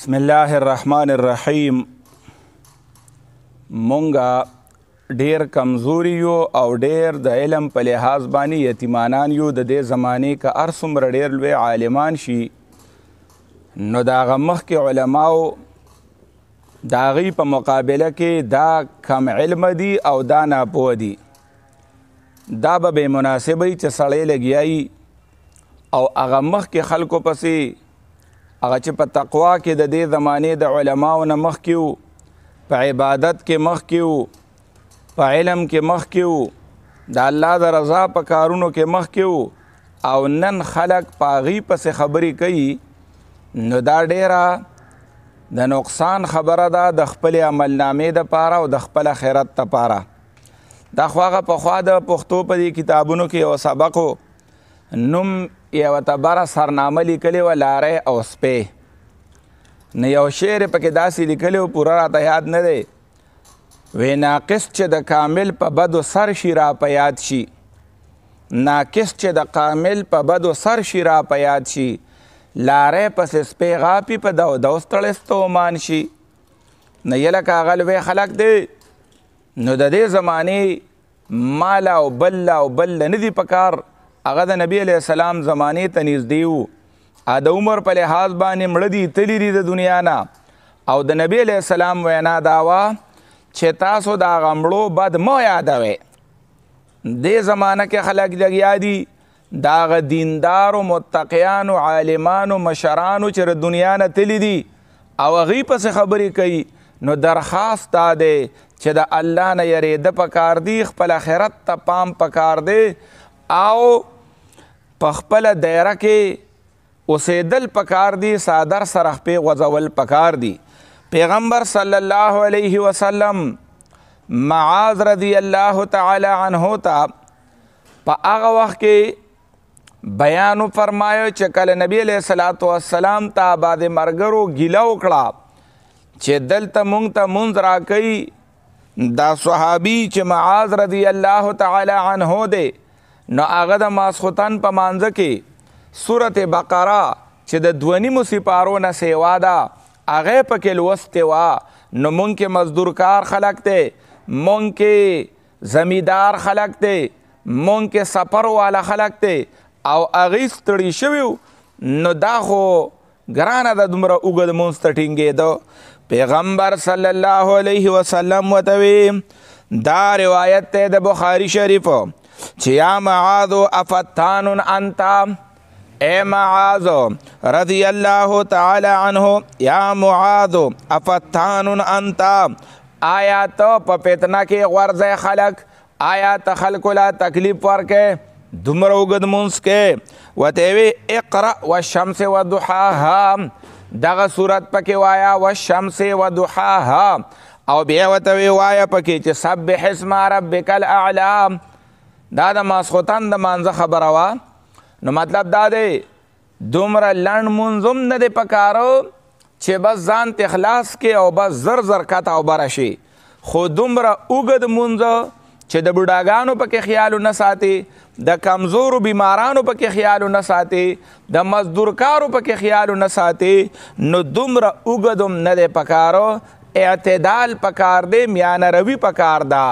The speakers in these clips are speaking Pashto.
بسم الله الرحمن الرحیم مونږه ډیر کمزوري یو او ډیر د علم په لحاظ باندې یتیمانان یو د دې زمانه ک ارسم ډیر لوی عالمان شي نو دا غمخ کې علماو دا غي په مقابله کې دا کم علم دي او دا ناپو دي دا به مناسبه چې سړی لګیایي او هغه مخ کې خلکو پسې هغه چې په تقوا کې د دې زمانې د علماو نه مخکې وو په عبادت کې مخکې وو په علم کې مخکې وو د الله د رضا په کارونو کې مخکې وو او نن خلق پاغي پس خبرې کوي نو دا ډیره د نقصان خبره ده د خپل عمل نامې د پاره او د خپل خیرت ته پاره دا خواغه په خوا د پښتو په دې کتابونو کې او سبقو نوم یو تبره سرنامه لیکلی و لارې او سپې نه یو شعر پکې داسې لیکلی و پوره راته یاد نه دی وی ناقص چې د کامل په بدو سر شي را په یاد شي ناقص چې د کامل په بدو سر شي را په یاد شي لارې پسې سپې غاپي په دو دوستړستو مان شي نه یله کاغل وی خلق دی نو د دې زمانه مال او بل او بل نه دی پکار هغه د نبی علی السلام زمانه ته نږدې وو ا د عمر په لحاظ باندې مړ دي تللی دي د دنیا نه او د نبی علی السلام وینا داوا چې تاسو دا غمړو بد مو یادوي د زمانہ کې خلک لګیا دي دا غ دیندار او متقیان او عالمان او مشران چې دنیا نه تللی دي او غي پس خبرې کوي نو درخواست ده چې د الله نه یریده پکار دی خپل آخرت ته پام پکار دی او په خپل دایره کې اوسېدل پکار دي صادر سره په غزول پکار دي پیغمبر صلی الله علیه وسلم معاذ رضی الله تعالی عنہ ته په هغه وخت کې بیان فرمایو چې کله نبی علیہ الصلوۃ والسلام ته بعد مرګرو ګیله وکړه چې دلته مونږ ته مونږ راکې دا صحابي چې معاذ رضی الله تعالی عنہ دی نو هغه د ماسخوتن په مانځه کې سورت بقره چې د دوه نیمو سپارو نه سیوا ده هغې پکې لوستې وه نو مونږ کې مزدور کار خلک دی مونږ کې زمیندار خلک دی مونږ کې سفر والا خلک دی او هغې ستړي شوي نو دا خو ګرانه ده دومره اوږد مونځ ته ټینګېده پیغمبر صلی الله علیه وسلم ورته دا روایت دی د بخاري شریف چې یا معاذو افتان انت اے معاذ رضی اللہ تعالی عنہ یا معاذ افتان انت آیا ته په فتنه کې غورځې خلک آیا ته خلکو لا تکلیف ورکې دومره اوږد مونځ کې ورته وی اقرا والشمس وضحاها دغه صورت پکې وایا والشمس وضحاها او بیا ورته وی وایا پکې چې سبح اسم ربک الاعلى دا د ماسخوتن د مانزه خبره وا نو مطلب دا دی دومره لند منظم نه دی پکارو چې بس ځان تخلاص کې او بس زر زر کاته او بره شي خو دومره اوږد منځه چې د بډاګانو پکې خیال نه ساتي د کمزورو بیمارانو پکې خیال نه ساتي د مزدورکارو پکې خیال نه ساتي نو دومره وګدم نه دی پکارو اعتدال پکار دی میانه روي پکار دا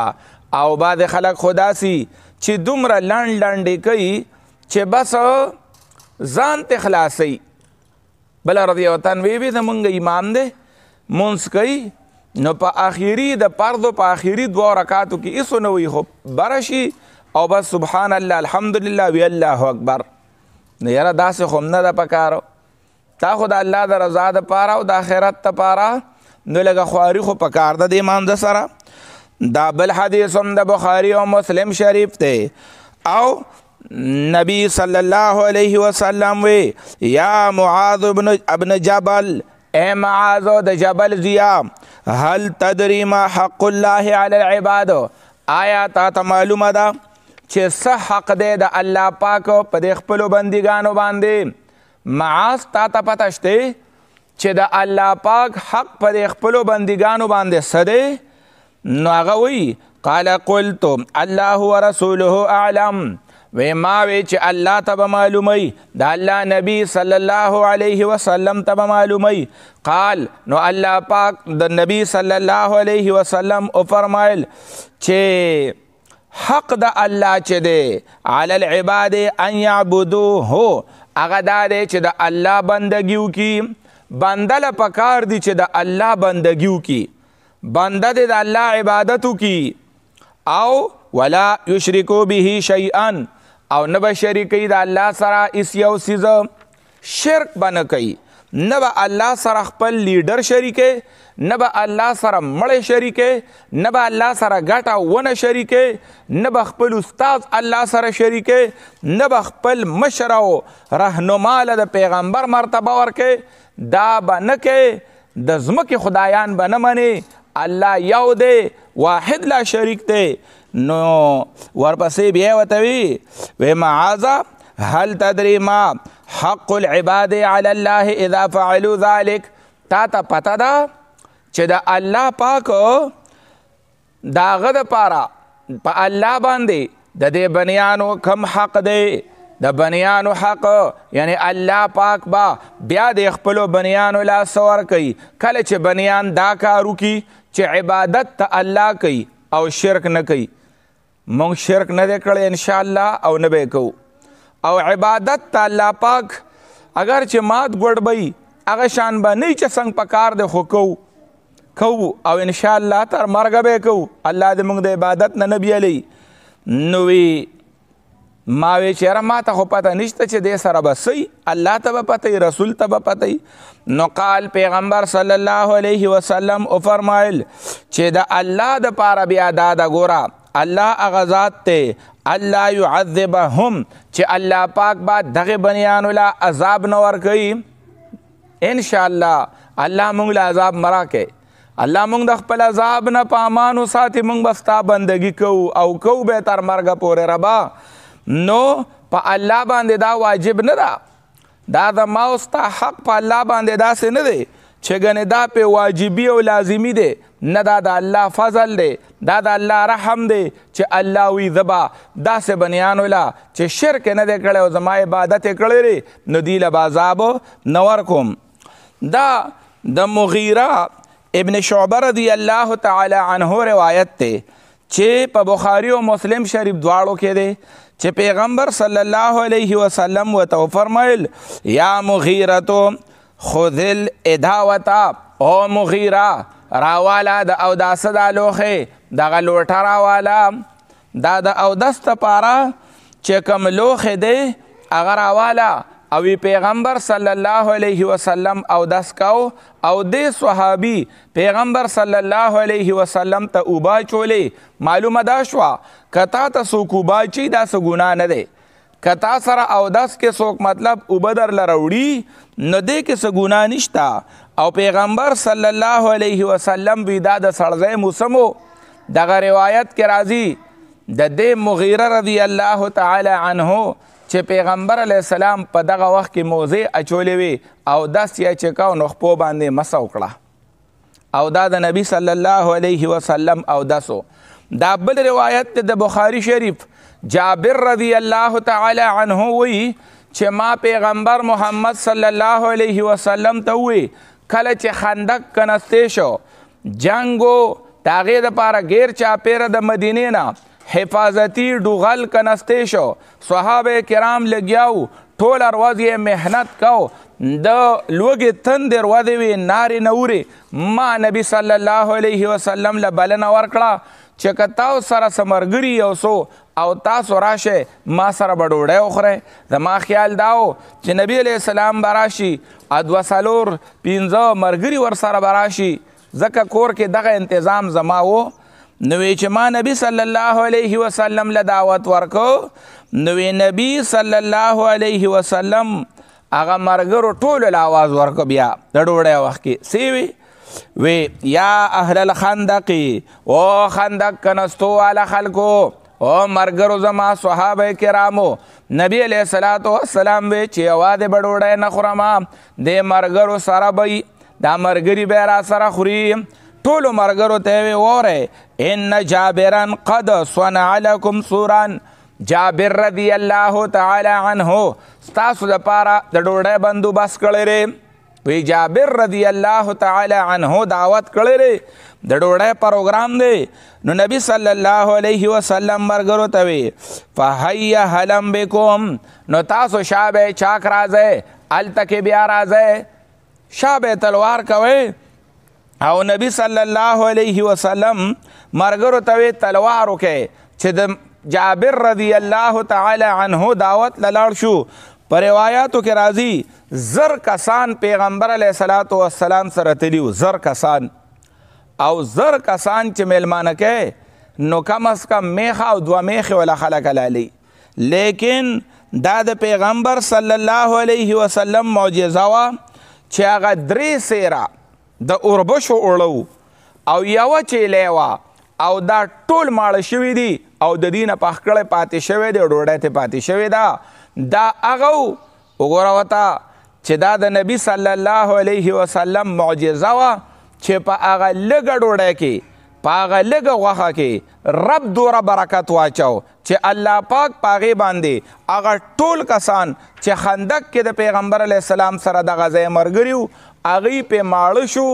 او بعد خلک خدا سي چې دومره لنډ لنډې کوي چې بس ځان ته خلاصي بل رضی الله تعالی وی به زمونږ امام دی مونږ کوي نو په آخري د پردو په آخري دوه رکعاتو کې ایسو نه وي خو برشي او بس سبحان الله الحمدلله وی الله اکبر نو یاره داسې خو نه ده پکارو تا خو د الله د رضا د پاره او د آخرت ته پاره نو لږه خواري خو پکار ده د ایمان د سره دا بل حدیث هم د بخاری او مسلم شریف ته او نبی صلی الله علیه وسلم وی یا معاذ ابن ابن جبل اے معاذ د جبل زیا هل تدری ما حق الله علی العباد آیا تا ته معلومه ده چې څه حق دی د الله پاک په دې خپل بندګانو باندې معاذ تا ته پته شته چې د الله پاک حق په دې خپل بندګانو باندې څه دی نو هغه وی قال قلت الله ورسوله اعلم و ما وی چې الله تب معلومي دا الله نبی صلی الله علیه وسلم تب معلومي قال نو الله پاک د نبی صلی الله علیه وسلم او فرمایل چې حق د الله چې دی علی العباد ان یعبدوه هغه دا دی چې د الله بندګیو کی بندل پکار دی چې د الله بندګیو کی بنده د الله عبادت کی او ولا یشرکو به شیئا او نه به شریکي د الله سره اس یو سیز شرک بنه کوي نه به الله سره خپل لیډر شریکه نه به الله سره مړ شریکه نه به الله سره ګټه ونه شریکه نه به خپل استاد الله سره شریکه نه به خپل مشر او رهنما له پیغمبر مرتبه ورکه دا به نه کوي د زمکه خدایان به نه مني الله یو دی واحد لا شریک دی نو ورپسې بیا وتوي و معاذ هل تدري ما حق العباد على الله اذا فعلوا ذلك تا ته پته ده چې د الله پاک داغه د پاره په پا الله باندې د دې بنیانو کم حق دی د بنیانو حق یعنی الله پاک با بیا د خپلو بنیانو لاس ورکوي کله چې بنیان دا کار وکړي چې عبادت ته الله کوي او شرک نه کوي مونږ شرک نه دی کړی ان شاء الله او نه به کوو او عبادت ته الله پاک اگر چې مات ګډ بي هغه شان به نه چې څنګه پکار دی خو کوو کوو او ان شاء الله تر مرګ به کوو الله دې موږ د عبادت نه نبی علي نوې ما وی چیرې ما ته خو پته نشته چې دې سره بسي الله ته به پته رسول ته به پته نو قال پیغمبر صلی الله علیه وسلم او فرمایل چې دا الله د پاره بیا دا د ګورا الله اغزاد ته الله يعذبهم چې الله پاک با دغه بنیان ولا عذاب نه ور کوي ان شاء الله الله موږ له عذاب مراکه الله مونږ د خپل عذاب نه پامانو ساتي مونږ بستا بندگی کو او کو به تر مرګ پورې ربا نو په الله باندې دا واجب نه ده دا د ما اوستا حق په الله باندې داسې نه دی چې ګنې دا په واجبي او لازمی دی نه دا د الله فضل دی دا د الله رحم دی چې الله وی ذبا داسې بنیان ولا چې شرک نه دی کړی او زما عبادت یې کړی دی نو دی له عذاب نه ورکوم دا د مغیره ابن شعبه رضی الله تعالی عنه روایت دی چې په بخاری او مسلم شریف دواړو کې دی چې پیغمبر صلی الله علیه وسلم وته فرمایل یا مغیرتو خذ الاداوتا او مغیره راوالا د او داسه د لوخه دغه لوټه راوالا دا د او دسته پاره چې کوم لوخه دی هغه راوالا او پیغمبر صلی الله علیه وسلم او داس کاو او د صحابي پیغمبر صلی الله علیه وسلم ته اوبا چولې معلومه دا شوا کتا ته سوکوبا چی دا سګونا نه دی کتا سره او داس کې سوک مطلب اوبدر لروړي نه دی کې سګونا نشتا او پیغمبر صلی الله علیه وسلم ودا د سړځې موسمو دغه روایت کې راځي د دې مغیره رضی الله تعالی عنه چې پیغمبر علی السلام په دغه وخت کې موزه اچولې وي او داس یې چې کاو نو خپو باندې مسو کړه او دا د نبی صلی الله علیه وسلم او داسو دا بل روایت د بخاری شریف جابر رضی الله تعالی عنه وی چې ما پیغمبر محمد صلی الله علیه وسلم ته وی کله چې خندق کنسته شو جنگو تاغه د پاره غیر چا پیر د مدینې نه حفاظتی ډوغل کنستې شو صحابه کرام لګیاو ټول ورځ یې مهنت کو د لوګې تندر ودې وی نارې نورې ما نبی صلی الله علیه وسلم له بلنه ورکړه چې کتاو سره سمرګری یو سو او تاسو راشه ما سره بډوړې اوخره زما خیال داو چې نبی علیہ السلام براشي ادو سالور پینځه مرګری ور سره براشي زکه کور کې دغه انتظام زما وو نو چې ما نبی صلی الله علیه وسلم له دعوت ورکو نو نبی صلی الله علیه وسلم هغه مرګرو ټول له आवाज ورکو بیا د ډوډۍ وخت کې سیوی وی یا اهل الخندق او خندق کنستو علی خلکو او مرګرو زما صحابه کرامو نبی علیہ الصلات والسلام وی چې اواده بډوډه نه خورما د مرګرو سره به دا مرګری به را سره خوري ټول مرګرو ته وی وره ان جابران قد صنع لكم سورا جابر رضی الله تعالی عنه تاسو د پاره د ډوډۍ بندوبست کړی ری وی جابر رضی الله تعالی عنه دعوت کړی ری د ډوډۍ پروګرام دی نو نبی صلی الله علیه وسلم مرګرو ته وی فحی حلم بكم نو تاسو شابه چاک راځه ال تک بیا راځه شابه تلوار کوي او نبی صلی الله علیه وسلم مرګرو ته تلوار وکړي چې د جابر رضی الله تعالی عنه دعوت لاله شو پر روایتو کې راځي زر کسان پیغمبر علیه الصلاۃ والسلام سره تلیو زر کسان او زر کسان چې میلمانه کې نو کم از کم میخه او دوه میخه ولا خلق لالی لیکن دا د پیغمبر صلی الله علیه وسلم معجزه وا چې هغه درې سیره د اوربشو اوړو او یوه چیلی وه او دا ټول ماړه شوي دي او د دینه پخ کړی پاتې شوی دی ډوډۍ ته پاتې شوې ده دا هغه وګوره وته چې دا د نبی صلی الله علیه وسلم معجزه وه چې په هغه لږه ډوډۍ کې په هغه لږه غوښه کې رب دوره برکت واچو چې الله پاک پاغې باندې هغه ټول کسان چې خندق کې د پیغمبر علیه السلام سره د غزې مرګري هغه په ماړه شو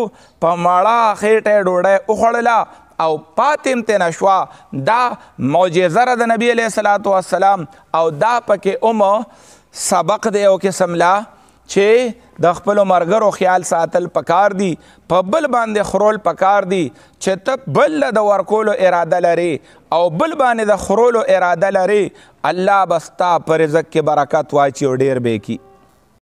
په ماړه خېټه ډوډۍ وخوړله او پاتم تینا شوا دا معجزه را د نبی علیه الصلاۃ والسلام او دا پکې اوم سبق دی او قسم لا چې د خپل مرګرو خیال ساتل پکار دی په بل باندې خرول پکار دی چې ته بل د ورکولو اراده لري او بل باندې د خرولو اراده لري الله بستا پر رزق کې برکت واچي او ډیر به کی